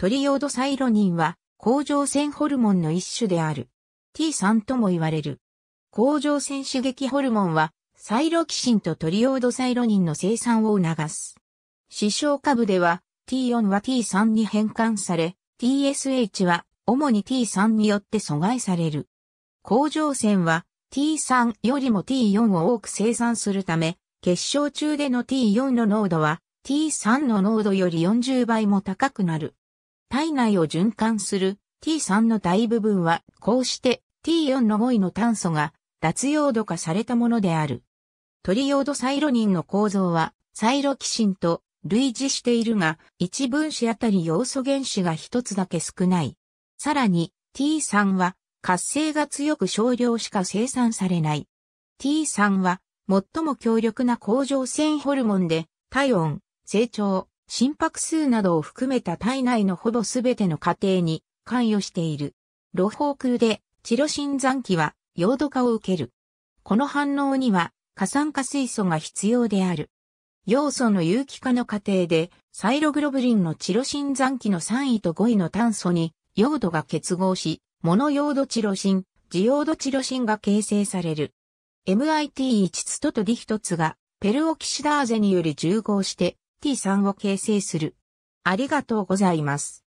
トリオードサイロニンは、甲状腺ホルモンの一種である。T3 とも言われる。甲状腺刺激ホルモンは、サイロキシンとトリオードサイロニンの生産を促す。視床下部では、T4 は T3 に変換され、TSH は主に T3 によって阻害される。甲状腺は T3 よりも T4 を多く生産するため、結晶中での T4 の濃度は T3 の濃度より40倍も高くなる。体内を循環する T3 の大部分は、こうして T4 の5位の炭素が脱用度化されたものである。トリヨードサイロニンの構造は、サイロキシンと類似しているが、1分子あたり要素原子が1つだけ少ない。さらに、T3 は活性が強く少量しか生産されない。T3 は最も強力な甲状腺ホルモンで体温、成長、心拍数などを含めた体内のほぼすべての過程に関与している。露ホ空でチロシン残機は溶度化を受ける。この反応には過酸化水素が必要である。要素の有機化の過程でサイログロブリンのチロシン残機の3位と5位の炭素に溶度が結合し、モノ溶度チロシン、ジオードチロシンが形成される。MIT1 ツとと D1 つが、ペルオキシダーゼにより重合して、T3 を形成する。ありがとうございます。